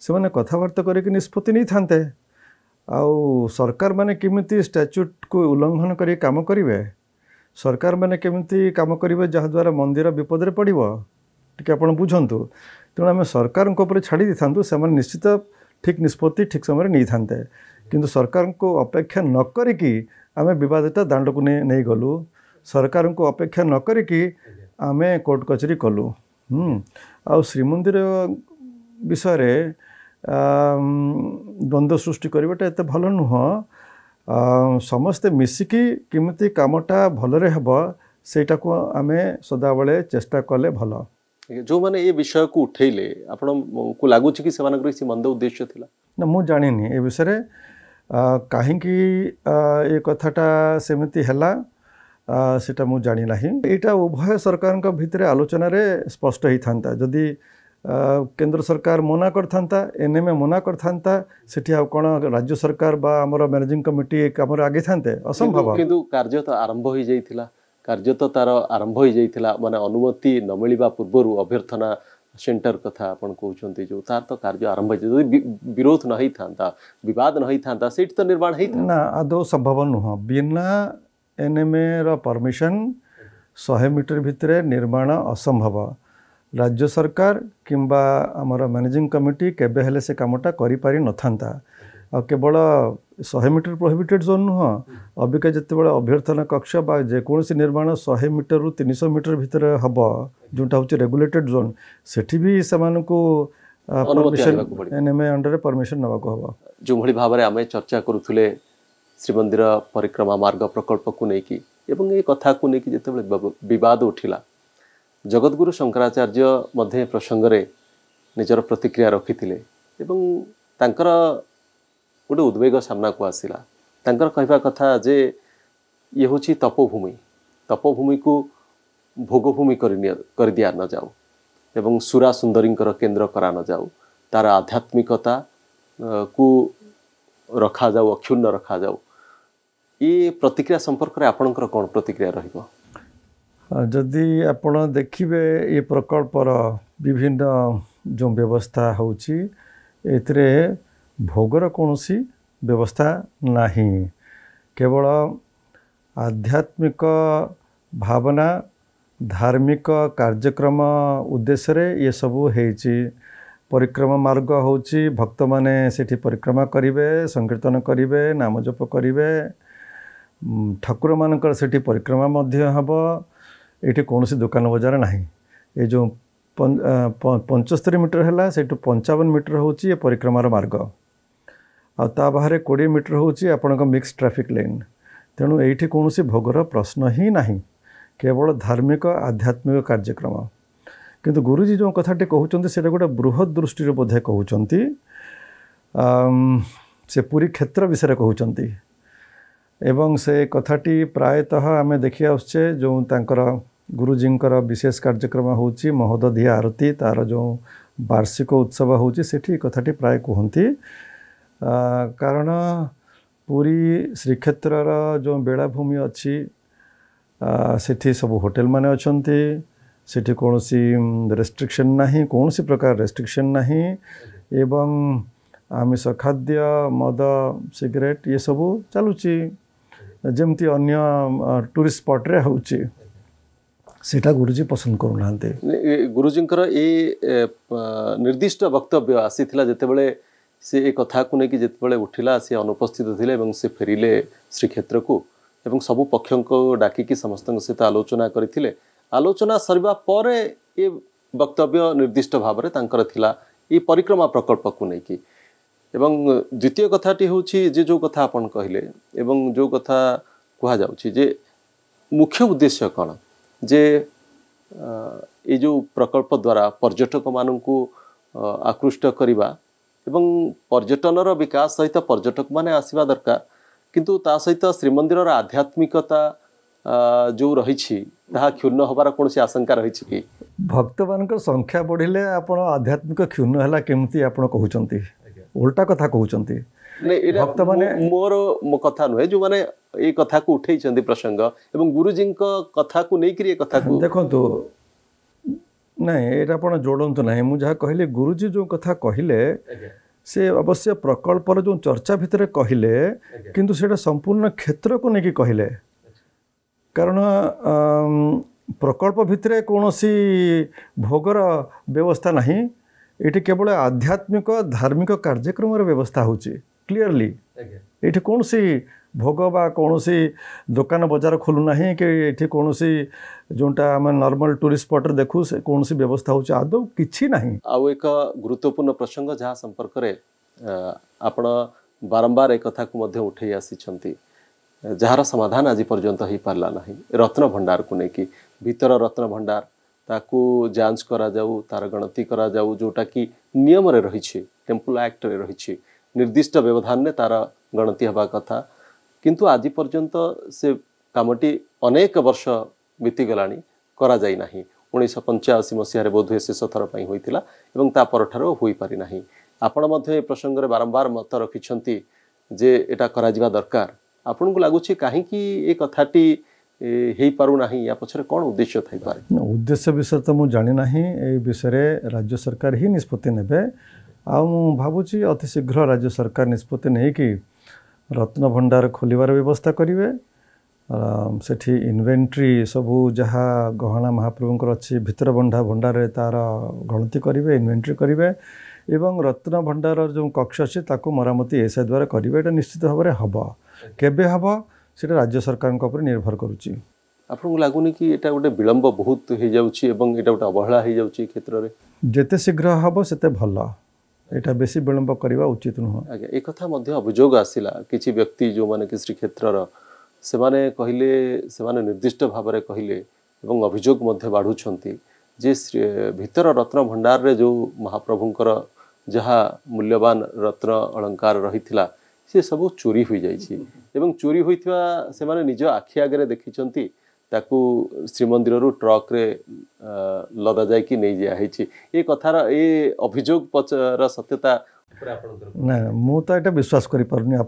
ସେମାନେ କଥାବାର୍ତ୍ତା କରିକି ନିଷ୍ପତ୍ତି ନେଇଥାନ୍ତେ ଆଉ ସରକାରମାନେ କେମିତି ଷ୍ଟାଚ୍ୟୁଟ୍କୁ ଉଲ୍ଲଙ୍ଘନ କରି କାମ କରିବେ ସରକାରମାନେ କେମିତି କାମ କରିବେ ଯାହାଦ୍ୱାରା ମନ୍ଦିର ବିପଦରେ ପଡ଼ିବ ଟିକେ ଆପଣ ବୁଝନ୍ତୁ ତେଣୁ ଆମେ ସରକାରଙ୍କ ଉପରେ ଛାଡ଼ି ଦେଇଥାନ୍ତୁ ସେମାନେ ନିଶ୍ଚିତ ଠିକ୍ ନିଷ୍ପତ୍ତି ଠିକ୍ ସମୟରେ ନେଇଥାନ୍ତେ କିନ୍ତୁ ସରକାରଙ୍କୁ ଅପେକ୍ଷା ନ କରିକି ଆମେ ବିବାଦିତ ଦାଣ୍ଡକୁ ନେଇଗଲୁ ସରକାରଙ୍କୁ ଅପେକ୍ଷା ନ କରିକି ଆମେ କୋର୍ଟ କଚେରୀ କଲୁ ଆଉ ଶ୍ରୀମନ୍ଦିର ବିଷୟରେ ଦ୍ୱନ୍ଦ୍ୱ ସୃଷ୍ଟି କରିବାଟା ଏତେ ଭଲ ନୁହଁ ସମସ୍ତେ ମିଶିକି କେମିତି କାମଟା ଭଲରେ ହେବ ସେଇଟାକୁ ଆମେ ସଦାବେଳେ ଚେଷ୍ଟା କଲେ ଭଲ जो मैंने ये विषय को उठेले आपण को लगुच कि किसी मंद उद्देश्य थिला ना मु जानिनी ए विषय रे कथाटा सेमिति हला सेटा मु जानि नाही एटा उभय सरकार क भितरे स्पष्ट हि थांता जदि केन्द्र सरकार मना कर एम ए मना कर थांता कौन राज्य सरकार बा मैनेजिंग कमिटी कम आगे था असंभव कार्य तो आरंभ हो जाई କାର୍ଯ୍ୟ ତ ତା'ର ଆରମ୍ଭ ହୋଇଯାଇଥିଲା ମାନେ ଅନୁମତି ନ ମିଳିବା ପୂର୍ବରୁ ଅଭ୍ୟର୍ଥନା ସେଣ୍ଟର କଥା ଆପଣ କହୁଛନ୍ତି ଯେଉଁ ତାର ତ କାର୍ଯ୍ୟ ଆରମ୍ଭ ହେଇଛି ଯଦି ବିରୋଧ ନ ହେଇଥାନ୍ତା ବିବାଦ ନ ହେଇଥାନ୍ତା ସେଇଠି ତ ନିର୍ମାଣ ହେଇଥାନ୍ତା ନା ଆଦୌ ସମ୍ଭବ ନୁହଁ ବିନା ଏନ୍ଏମ୍ଏର ପରମିସନ୍ ଶହେ ମିଟର ଭିତରେ ନିର୍ମାଣ ଅସମ୍ଭବ ରାଜ୍ୟ ସରକାର କିମ୍ବା ଆମର ମ୍ୟାନେଜିଂ କମିଟି କେବେ ହେଲେ ସେ କାମଟା କରିପାରିନଥାନ୍ତା କେବଳ ଶହେ ମିଟର ପ୍ରୋହିବିଟେଡ୍ ଜୋନ୍ ନୁହଁ ଅବିକା ଯେତେବେଳେ ଅଭ୍ୟର୍ଥନା କକ୍ଷ ବା ଯେକୌଣସି ନିର୍ମାଣ ଶହେ ମିଟରରୁ ତିନିଶହ ମିଟର ଭିତରେ ହେବ ଯେଉଁଟା ହେଉଛି ରେଗୁଲେଟେଡ୍ ଜୋନ୍ ସେଠି ବି ସେମାନଙ୍କୁ ପରମିସନ୍ ଏନ୍ଏମ୍ଏ ଅଣ୍ଡରରେ ପରମିସନ୍ ନେବାକୁ ହେବ ଯେଉଁଭଳି ଭାବରେ ଆମେ ଚର୍ଚ୍ଚା କରୁଥିଲେ ଶ୍ରୀମନ୍ଦିର ପରିକ୍ରମା ମାର୍ଗ ପ୍ରକଳ୍ପକୁ ନେଇକି ଏବଂ ଏ କଥାକୁ ନେଇକି ଯେତେବେଳେ ବିବାଦ ଉଠିଲା ଜଗତଗୁରୁ ଶଙ୍କରାଚାର୍ଯ୍ୟ ମଧ୍ୟ ଏ ପ୍ରସଙ୍ଗରେ ନିଜର ପ୍ରତିକ୍ରିୟା ରଖିଥିଲେ ଏବଂ ତାଙ୍କର ଗୋଟେ ଉଦ୍ବେଗ ସାମ୍ନାକୁ ଆସିଲା ତାଙ୍କର କହିବା କଥା ଯେ ଇଏ ହେଉଛି ତପଭୂମି ତପଭୂମିକୁ ଭୋଗଭୂମି କରି କରିଦିଆ ନଯାଉ ଏବଂ ସୁରା ସୁନ୍ଦରୀଙ୍କର କେନ୍ଦ୍ର କରାନଯାଉ ତା'ର ଆଧ୍ୟାତ୍ମିକତା କୁ ରଖାଯାଉ ଅକ୍ଷୁର୍ଣ୍ଣ ରଖାଯାଉ ଏ ପ୍ରତିକ୍ରିୟା ସମ୍ପର୍କରେ ଆପଣଙ୍କର କ'ଣ ପ୍ରତିକ୍ରିୟା ରହିବ ଯଦି ଆପଣ ଦେଖିବେ ଏ ପ୍ରକଳ୍ପର ବିଭିନ୍ନ ଯେଉଁ ବ୍ୟବସ୍ଥା ହେଉଛି ଏଥିରେ ଭୋଗର କୌଣସି ବ୍ୟବସ୍ଥା ନାହିଁ କେବଳ ଆଧ୍ୟାତ୍ମିକ ଭାବନା ଧାର୍ମିକ କାର୍ଯ୍ୟକ୍ରମ ଉଦ୍ଦେଶ୍ୟରେ ଇଏ ସବୁ ହେଇଛି ପରିକ୍ରମା ମାର୍ଗ ହେଉଛି ଭକ୍ତମାନେ ସେଠି ପରିକ୍ରମା କରିବେ ସଂକୀର୍ତ୍ତନ କରିବେ ନାମଜପ କରିବେ ଠାକୁରମାନଙ୍କର ସେଠି ପରିକ୍ରମା ମଧ୍ୟ ହେବ ଏଇଠି କୌଣସି ଦୋକାନ ବଜାର ନାହିଁ ଏ ଯେଉଁ ପଞ୍ଚସ୍ତରୀ ମିଟର ହେଲା ସେଇଠୁ ପଞ୍ଚାବନ ମିଟର ହେଉଛି ଏ ପରିକ୍ରମାର ମାର୍ଗ ଆଉ ତା ବାହାରେ କୋଡ଼ିଏ ମିଟର ହେଉଛି ଆପଣଙ୍କ ମିକ୍ସ ଟ୍ରାଫିକ୍ ଲାଇନ୍ ତେଣୁ ଏଇଠି କୌଣସି ଭୋଗର ପ୍ରଶ୍ନ ହିଁ ନାହିଁ କେବଳ ଧାର୍ମିକ ଆଧ୍ୟାତ୍ମିକ କାର୍ଯ୍ୟକ୍ରମ କିନ୍ତୁ ଗୁରୁଜୀ ଯେଉଁ କଥାଟି କହୁଛନ୍ତି ସେଇଟା ଗୋଟେ ବୃହତ ଦୃଷ୍ଟିରେ ବୋଧେ କହୁଛନ୍ତି ସେ ପୁରୀ କ୍ଷେତ୍ର ବିଷୟରେ କହୁଛନ୍ତି ଏବଂ ସେ କଥାଟି ପ୍ରାୟତଃ ଆମେ ଦେଖି ଆସୁଛେ ଯେଉଁ ତାଙ୍କର ଗୁରୁଜୀଙ୍କର ବିଶେଷ କାର୍ଯ୍ୟକ୍ରମ ହେଉଛି ମହୋଦଧିଆ ଆରତୀ ତା'ର ଯେଉଁ ବାର୍ଷିକ ଉତ୍ସବ ହେଉଛି ସେଠି କଥାଟି ପ୍ରାୟ କୁହନ୍ତି कारण पूरी श्रीक्षेत्र जो बेलाभूमि अच्छी से सब होटेल मान अच्छा से कौन रेस्ट्रिक्शन ना कौन सी प्रकार रेस्ट्रिक्शन ना एवं आमिष खाद्य मद सिगरेट ये सब चलू जमती अन्य टूरिस्ट स्पट्रे होटा गुरुजी पसंद करूना गुरुजी ये निर्दिष्ट वक्तव्य आसी जिते ସେ ଏ କଥାକୁ ନେଇକି ଯେତେବେଳେ ଉଠିଲା ସେ ଅନୁପସ୍ଥିତ ଥିଲେ ଏବଂ ସେ ଫେରିଲେ ଶ୍ରୀକ୍ଷେତ୍ରକୁ ଏବଂ ସବୁ ପକ୍ଷଙ୍କୁ ଡାକିକି ସମସ୍ତଙ୍କ ସହିତ ଆଲୋଚନା କରିଥିଲେ ଆଲୋଚନା ସରିବା ପରେ ଏ ବକ୍ତବ୍ୟ ନିର୍ଦ୍ଦିଷ୍ଟ ଭାବରେ ତାଙ୍କର ଥିଲା ଏ ପରିକ୍ରମା ପ୍ରକଳ୍ପକୁ ନେଇକି ଏବଂ ଦ୍ୱିତୀୟ କଥାଟି ହେଉଛି ଯେ ଯେଉଁ କଥା ଆପଣ କହିଲେ ଏବଂ ଯେଉଁ କଥା କୁହାଯାଉଛି ଯେ ମୁଖ୍ୟ ଉଦ୍ଦେଶ୍ୟ କ'ଣ ଯେ ଏ ଯେଉଁ ପ୍ରକଳ୍ପ ଦ୍ୱାରା ପର୍ଯ୍ୟଟକମାନଙ୍କୁ ଆକୃଷ୍ଟ କରିବା ଏବଂ ପର୍ଯ୍ୟଟନର ବିକାଶ ସହିତ ପର୍ଯ୍ୟଟକମାନେ ଆସିବା ଦରକାର କିନ୍ତୁ ତା ସହିତ ଶ୍ରୀମନ୍ଦିରର ଆଧ୍ୟାତ୍ମିକତା ଯେଉଁ ରହିଛି ତାହା କ୍ଷୁର୍ଣ୍ଣ ହେବାର କୌଣସି ଆଶଙ୍କା ରହିଛି କି ଭକ୍ତମାନଙ୍କ ସଂଖ୍ୟା ବଢ଼ିଲେ ଆପଣ ଆଧ୍ୟାତ୍ମିକ କ୍ଷୁର୍ଣ୍ଣ ହେଲା କେମିତି ଆପଣ କହୁଛନ୍ତି ଓଲଟା କଥା କହୁଛନ୍ତି ଭକ୍ତମାନେ ମୋର ମୋ କଥା ନୁହେଁ ଯେଉଁମାନେ ଏ କଥାକୁ ଉଠେଇଛନ୍ତି ପ୍ରସଙ୍ଗ ଏବଂ ଗୁରୁଜୀଙ୍କ କଥାକୁ ନେଇକିରି ଏ କଥାକୁ ଦେଖନ୍ତୁ ନାଇଁ ଏଇଟା ଆପଣ ଯୋଡ଼ନ୍ତୁ ନାହିଁ ମୁଁ ଯାହା କହିଲି ଗୁରୁଜୀ ଯେଉଁ କଥା କହିଲେ ସେ ଅବଶ୍ୟ ପ୍ରକଳ୍ପର ଯେଉଁ ଚର୍ଚ୍ଚା ଭିତରେ କହିଲେ କିନ୍ତୁ ସେଇଟା ସମ୍ପୂର୍ଣ୍ଣ କ୍ଷେତ୍ରକୁ ନେଇକି କହିଲେ କାରଣ ପ୍ରକଳ୍ପ ଭିତରେ କୌଣସି ଭୋଗର ବ୍ୟବସ୍ଥା ନାହିଁ ଏଠି କେବଳ ଆଧ୍ୟାତ୍ମିକ ଧାର୍ମିକ କାର୍ଯ୍ୟକ୍ରମର ବ୍ୟବସ୍ଥା ହେଉଛି କ୍ଲିଅରଲି ଏଠି କୌଣସି ভোগ বা କୌଣସି ଦୋକାନ ବଜାର ଖୋଲୁନାହିଁ କି ଏଠି କୌଣସି ଯେଉଁଟା ଆମେ ନର୍ମାଲ ଟୁରିଷ୍ଟ ସ୍ପଟରେ ଦେଖୁ ସେ କୌଣସି ବ୍ୟବସ୍ଥା ହେଉଛି ଆଦୌ କିଛି ନାହିଁ ଆଉ ଏକ ଗୁରୁତ୍ୱପୂର୍ଣ୍ଣ ପ୍ରସଙ୍ଗ ଯାହା ସମ୍ପର୍କରେ ଆପଣ ବାରମ୍ବାର ଏ କଥାକୁ ମଧ୍ୟ ଉଠାଇ ଆସିଛନ୍ତି ଯାହାର ସମାଧାନ ଆଜି ପର୍ଯ୍ୟନ୍ତ ହୋଇପାରିଲା ନାହିଁ ରତ୍ନ ଭଣ୍ଡାରକୁ ନେଇକି ଭିତର ରତ୍ନ ଭଣ୍ଡାର ତାକୁ ଯାଞ୍ଚ କରାଯାଉ ତାର ଗଣତି କରାଯାଉ ଯେଉଁଟାକି ନିୟମରେ ରହିଛି ଟେମ୍ପଲ୍ ଆକ୍ଟରେ ରହିଛି ନିର୍ଦ୍ଦିଷ୍ଟ ବ୍ୟବଧାନରେ ତାର ଗଣତି ହେବା କଥା କିନ୍ତୁ ଆଜି ପର୍ଯ୍ୟନ୍ତ ସେ କାମଟି ଅନେକ ବର୍ଷ ବିତିଗଲାଣି କରାଯାଇ ନାହିଁ ଉଣେଇଶହ ପଞ୍ଚାଅଶୀ ମସିହାରେ ବୋଧହୁଏ ଶେଷ ଥର ପାଇଁ ହୋଇଥିଲା ଏବଂ ତା ପରଠାରୁ ହୋଇପାରି ନାହିଁ ଆପଣ ମଧ୍ୟ ଏ ପ୍ରସଙ୍ଗରେ ବାରମ୍ବାର ମତ ରଖିଛନ୍ତି ଯେ ଏଇଟା କରାଯିବା ଦରକାର ଆପଣଙ୍କୁ ଲାଗୁଛି କାହିଁକି ଏ କଥାଟି ହେଇପାରୁନାହିଁ ୟା ପଛରେ କ'ଣ ଉଦ୍ଦେଶ୍ୟ ଥାଇପାରେ ଉଦ୍ଦେଶ୍ୟ ବିଷୟରେ ତ ମୁଁ ଜାଣିନାହିଁ ଏ ବିଷୟରେ ରାଜ୍ୟ ସରକାର ହିଁ ନିଷ୍ପତ୍ତି ନେବେ ଆଉ ମୁଁ ଭାବୁଛି ଅତି ଶୀଘ୍ର ରାଜ୍ୟ ସରକାର ନିଷ୍ପତ୍ତି ନେଇକି ରତ୍ନଭଣ୍ଡାର ଖୋଲିବାର ବ୍ୟବସ୍ଥା କରିବେ ସେଠି ଇନଭେଣ୍ଟ୍ରି ସବୁ ଯାହା ଗହଣା ମହାପ୍ରଭୁଙ୍କର ଅଛି ଭିତରଭଣ୍ଡା ଭଣ୍ଡାରରେ ତା'ର ଗଣତି କରିବେ ଇନଭେଣ୍ଟ୍ରି କରିବେ ଏବଂ ରତ୍ନଭଣ୍ଡାର ଯେଉଁ କକ୍ଷ ଅଛି ତାକୁ ମରାମତି ଏସଆଇ ଦ୍ୱାରା କରିବେ ଏଇଟା ନିଶ୍ଚିତ ଭାବରେ ହେବ କେବେ ହେବ ସେଇଟା ରାଜ୍ୟ ସରକାରଙ୍କ ଉପରେ ନିର୍ଭର କରୁଛି ଆପଣଙ୍କୁ ଲାଗୁନି କି ଏଇଟା ଗୋଟେ ବିଳମ୍ବ ବହୁତ ହେଇଯାଉଛି ଏବଂ ଏଇଟା ଗୋଟେ ଅବହେଳା ହେଇଯାଉଛି କ୍ଷେତ୍ରରେ ଯେତେ ଶୀଘ୍ର ହେବ ସେତେ ଭଲ ଏଇଟା ବେଶୀ ବିଳମ୍ବ କରିବା ଉଚିତ ନୁହଁ ଆଜ୍ଞା ଏ କଥା ମଧ୍ୟ ଅଭିଯୋଗ ଆସିଲା କିଛି ବ୍ୟକ୍ତି ଯେଉଁମାନେ କି ଶ୍ରୀକ୍ଷେତ୍ରର ସେମାନେ କହିଲେ ସେମାନେ ନିର୍ଦ୍ଦିଷ୍ଟ ଭାବରେ କହିଲେ ଏବଂ ଅଭିଯୋଗ ମଧ୍ୟ ବାଢ଼ୁଛନ୍ତି ଯେ ଭିତର ରତ୍ନଭଣ୍ଡାରରେ ଯେଉଁ ମହାପ୍ରଭୁଙ୍କର ଯାହା ମୂଲ୍ୟବାନ ରତ୍ନ ଅଳଙ୍କାର ରହିଥିଲା ସେ ସବୁ ଚୋରି ହୋଇଯାଇଛି ଏବଂ ଚୋରି ହୋଇଥିବା ସେମାନେ ନିଜ ଆଖି ଆଗରେ ଦେଖିଛନ୍ତି श्रीमंदिर ट्रक लदा जा कथार ये अभिजोग पचर सत्यता ना मुझे ये विश्वास कर पार नहीं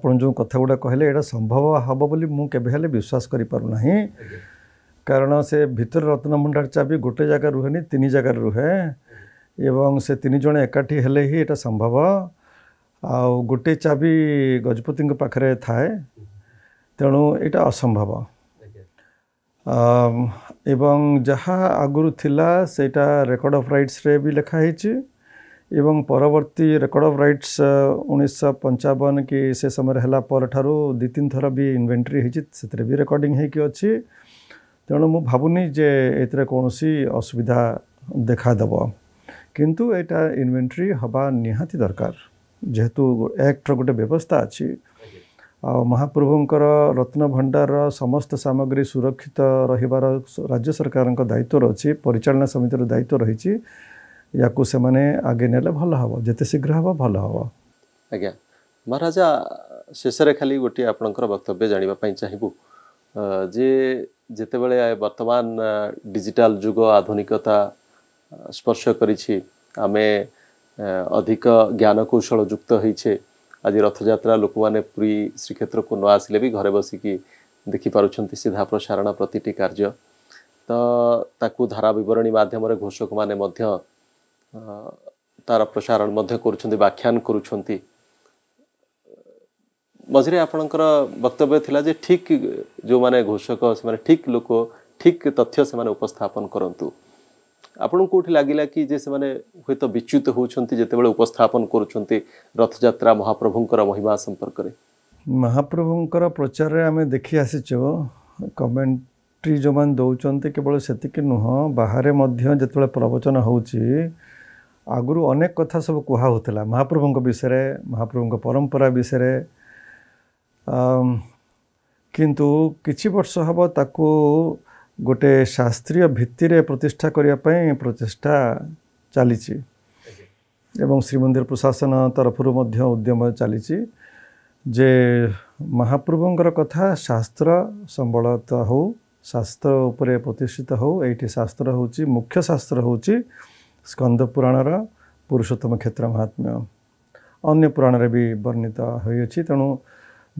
करता कहले संभव हम बोली मुझे विश्वास करना कारण से भितर रत्नभंडार चाबी गोटे जगार रुहे तीन जगार रुहे एवं से तीन जन एकाठी हेले ही यहाँ संभव आ गोटे चाबी गजपति पाखे थाए तेणु यहाँ असंभव ଏବଂ ଯାହା ଆଗରୁ ଥିଲା ସେଇଟା ରେକର୍ଡ଼ ଅଫ୍ ରାଇଟ୍ସରେ ବି ଲେଖା ହେଇଛି ଏବଂ ପରବର୍ତ୍ତୀ ରେକର୍ଡ଼ ଅଫ୍ ରାଇଟ୍ସ ଉଣେଇଶହ ପଞ୍ଚାବନ କି ସେ ସମୟରେ ହେଲା ପରଠାରୁ ଦୁଇ ତିନି ଥର ବି ଇନଭେଣ୍ଟ୍ରି ହେଇଛି ସେଥିରେ ବି ରେକର୍ଡ଼ିଂ ହେଇକି ଅଛି ତେଣୁ ମୁଁ ଭାବୁନି ଯେ ଏଥିରେ କୌଣସି ଅସୁବିଧା ଦେଖାଦେବ କିନ୍ତୁ ଏଇଟା ଇନଭେଣ୍ଟ୍ରି ହେବା ନିହାତି ଦରକାର ଯେହେତୁ ଆକ୍ଟର ଗୋଟେ ବ୍ୟବସ୍ଥା ଅଛି ଆଉ ମହାପ୍ରଭୁଙ୍କର ରତ୍ନଭଣ୍ଡାରର ସମସ୍ତ ସାମଗ୍ରୀ ସୁରକ୍ଷିତ ରହିବାର ରାଜ୍ୟ ସରକାରଙ୍କ ଦାୟିତ୍ୱ ରହିଛି ପରିଚାଳନା ସମିତିର ଦାୟିତ୍ୱ ରହିଛି ୟାକୁ ସେମାନେ ଆଗେଇ ନେଲେ ଭଲ ହେବ ଯେତେ ଶୀଘ୍ର ହେବ ଭଲ ହେବ ଆଜ୍ଞା ମହାରାଜା ଶେଷରେ ଖାଲି ଗୋଟିଏ ଆପଣଙ୍କର ବକ୍ତବ୍ୟ ଜାଣିବା ପାଇଁ ଚାହିଁବୁ ଯେ ଯେତେବେଳେ ବର୍ତ୍ତମାନ ଡିଜିଟାଲ ଯୁଗ ଆଧୁନିକତା ସ୍ପର୍ଶ କରିଛି ଆମେ ଅଧିକ ଜ୍ଞାନକୌଶଳ ଯୁକ୍ତ ହୋଇଛେ ଆଜି ରଥଯାତ୍ରା ଲୋକମାନେ ପୁରୀ ଶ୍ରୀକ୍ଷେତ୍ରକୁ ନ ଆସିଲେ ବି ଘରେ ବସିକି ଦେଖିପାରୁଛନ୍ତି ସିଧା ପ୍ରସାରଣ ପ୍ରତିଟି କାର୍ଯ୍ୟ ତ ତାକୁ ଧାରା ବିବରଣୀ ମାଧ୍ୟମରେ ଘୋଷକମାନେ ମଧ୍ୟ ତାର ପ୍ରସାରଣ ମଧ୍ୟ କରୁଛନ୍ତି ବ୍ୟାଖ୍ୟାନ କରୁଛନ୍ତି ମଝିରେ ଆପଣଙ୍କର ବକ୍ତବ୍ୟ ଥିଲା ଯେ ଠିକ୍ ଯେଉଁମାନେ ଘୋଷକ ସେମାନେ ଠିକ୍ ଲୋକ ଠିକ୍ ତଥ୍ୟ ସେମାନେ ଉପସ୍ଥାପନ କରନ୍ତୁ ଆପଣଙ୍କୁ କେଉଁଠି ଲାଗିଲା କି ଯେ ସେମାନେ ହୁଏତ ବିଚ୍ୟୁତ ହେଉଛନ୍ତି ଯେତେବେଳେ ଉପସ୍ଥାପନ କରୁଛନ୍ତି ରଥଯାତ୍ରା ମହାପ୍ରଭୁଙ୍କର ମହିମା ସମ୍ପର୍କରେ ମହାପ୍ରଭୁଙ୍କର ପ୍ରଚାରରେ ଆମେ ଦେଖି ଆସିଛୁ କମେଣ୍ଟ୍ରି ଯେଉଁମାନେ ଦେଉଛନ୍ତି କେବଳ ସେତିକି ନୁହଁ ବାହାରେ ମଧ୍ୟ ଯେତେବେଳେ ପ୍ରବଚନ ହେଉଛି ଆଗରୁ ଅନେକ କଥା ସବୁ କୁହା ହେଉଥିଲା ମହାପ୍ରଭୁଙ୍କ ବିଷୟରେ ମହାପ୍ରଭୁଙ୍କ ପରମ୍ପରା ବିଷୟରେ କିନ୍ତୁ କିଛି ବର୍ଷ ହେବ ତାକୁ ଗୋଟେ ଶାସ୍ତ୍ରୀୟ ଭିତ୍ତିରେ ପ୍ରତିଷ୍ଠା କରିବା ପାଇଁ ପ୍ରଚେଷ୍ଟା ଚାଲିଛି ଏବଂ ଶ୍ରୀମନ୍ଦିର ପ୍ରଶାସନ ତରଫରୁ ମଧ୍ୟ ଉଦ୍ୟମ ଚାଲିଛି ଯେ ମହାପ୍ରଭୁଙ୍କର କଥା ଶାସ୍ତ୍ର ସମ୍ବଳତ ହେଉ ଶାସ୍ତ୍ର ଉପରେ ପ୍ରତିଷ୍ଠିତ ହେଉ ଏଇଠି ଶାସ୍ତ୍ର ହେଉଛି ମୁଖ୍ୟ ଶାସ୍ତ୍ର ହେଉଛି ସ୍କନ୍ଦ ପୁରାଣର ପୁରୁଷୋତ୍ତମ କ୍ଷେତ୍ର ମହାତ୍ମ୍ୟ ଅନ୍ୟ ପୁରାଣରେ ବି ବର୍ଣ୍ଣିତ ହୋଇଅଛି ତେଣୁ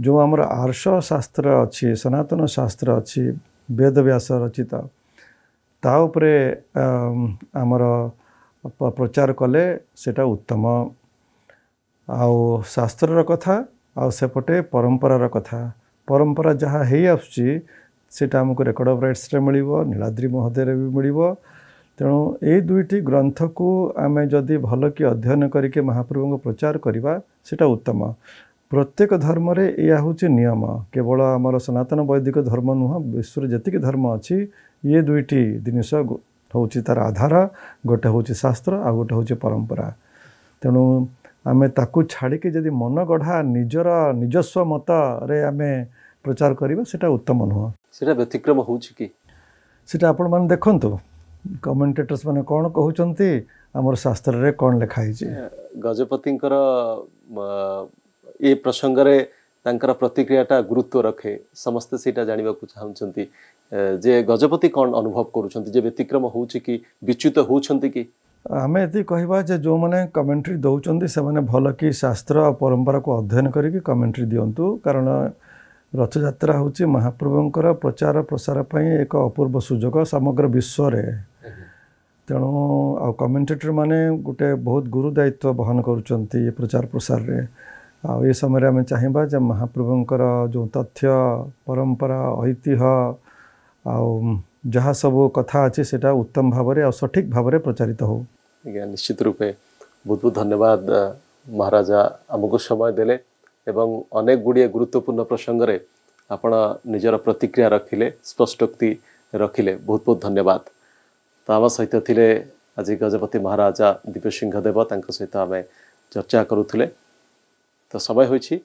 ଯେଉଁ ଆମର ଆର୍ଷ ଶାସ୍ତ୍ର ଅଛି ସନାତନ ଶାସ୍ତ୍ର ଅଛି ବେଦବ୍ୟାସ ରଚିତ ତା ଉପରେ ଆମର ପ୍ରଚାର କଲେ ସେଇଟା ଉତ୍ତମ ଆଉ ଶାସ୍ତ୍ରର କଥା ଆଉ ସେପଟେ ପରମ୍ପରାର କଥା ପରମ୍ପରା ଯାହା ହେଇଆସୁଛି ସେଇଟା ଆମକୁ ରେକର୍ଡ଼ ଅଫ୍ ରାଇଟ୍ସରେ ମିଳିବ ନୀଳାଦ୍ରି ମହୋଦୟରେ ବି ମିଳିବ ତେଣୁ ଏଇ ଦୁଇଟି ଗ୍ରନ୍ଥକୁ ଆମେ ଯଦି ଭଲକି ଅଧ୍ୟୟନ କରିକି ମହାପ୍ରଭୁଙ୍କୁ ପ୍ରଚାର କରିବା ସେଇଟା ଉତ୍ତମ प्रत्येक धर्म रे एउटा नियम केवल आम सनातन वैदिक धर्म नुह विश्वर जतिकि धर्म अहिले ये दुईटी जिनिस हौ आधार गएर शास्त्र आउट हौपरा तेणु आमे ता छाडिक मनगढा निजर निजस्व मतले आमे प्रचार गरेकोम नुहा व्यतिक्रम हौ सबै आपेन्टेटर्स मुहुन्छ अब शास्त्रै गजपतिको ଏ ପ୍ରସଙ୍ଗରେ ତାଙ୍କର ପ୍ରତିକ୍ରିୟାଟା ଗୁରୁତ୍ୱ ରଖେ ସମସ୍ତେ ସେଇଟା ଜାଣିବାକୁ ଚାହୁଁଛନ୍ତି ଯେ ଗଜପତି କ'ଣ ଅନୁଭବ କରୁଛନ୍ତି ଯେ ବ୍ୟତିକ୍ରମ ହେଉଛି କି ବିଚ୍ୟୁତ ହେଉଛନ୍ତି କି ଆମେ ଏତିକି କହିବା ଯେ ଯେଉଁମାନେ କମେଣ୍ଟ୍ରି ଦେଉଛନ୍ତି ସେମାନେ ଭଲ କି ଶାସ୍ତ୍ର ଆଉ ପରମ୍ପରାକୁ ଅଧ୍ୟୟନ କରିକି କମେଣ୍ଟ୍ରି ଦିଅନ୍ତୁ କାରଣ ରଥଯାତ୍ରା ହେଉଛି ମହାପ୍ରଭୁଙ୍କର ପ୍ରଚାର ପ୍ରସାର ପାଇଁ ଏକ ଅପୂର୍ବ ସୁଯୋଗ ସମଗ୍ର ବିଶ୍ୱରେ ତେଣୁ ଆଉ କମେଣ୍ଟେଟର୍ମାନେ ଗୋଟେ ବହୁତ ଗୁରୁ ଦାୟିତ୍ୱ ବହନ କରୁଛନ୍ତି ଏ ପ୍ରଚାର ପ୍ରସାରରେ ଆଉ ଏ ସମୟରେ ଆମେ ଚାହିଁବା ଯେ ମହାପ୍ରଭୁଙ୍କର ଯେଉଁ ତଥ୍ୟ ପରମ୍ପରା ଐତିହ୍ୟ ଆଉ ଯାହା ସବୁ କଥା ଅଛି ସେଇଟା ଉତ୍ତମ ଭାବରେ ଆଉ ସଠିକ୍ ଭାବରେ ପ୍ରଚାରିତ ହଉ ଆଜ୍ଞା ନିଶ୍ଚିତ ରୂପେ ବହୁତ ବହୁତ ଧନ୍ୟବାଦ ମହାରାଜା ଆମକୁ ସମୟ ଦେଲେ ଏବଂ ଅନେକ ଗୁଡ଼ିଏ ଗୁରୁତ୍ୱପୂର୍ଣ୍ଣ ପ୍ରସଙ୍ଗରେ ଆପଣ ନିଜର ପ୍ରତିକ୍ରିୟା ରଖିଲେ ସ୍ପଷ୍ଟୋକ୍ତି ରଖିଲେ ବହୁତ ବହୁତ ଧନ୍ୟବାଦ ତ ଆମ ସହିତ ଥିଲେ ଆଜି ଗଜପତି ମହାରାଜା ଦିବ୍ୟସିଂହ ଦେବ ତାଙ୍କ ସହିତ ଆମେ ଚର୍ଚ୍ଚା କରୁଥିଲେ ତ ସମୟ ହୋଇଛି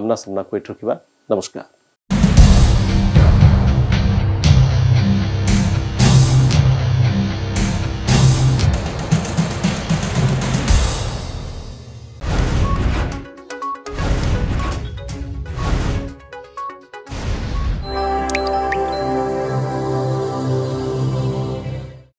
ଆମ୍ନା ସାମ୍ନାକୁ ଏଠି ରଖିବା ନମସ୍କାର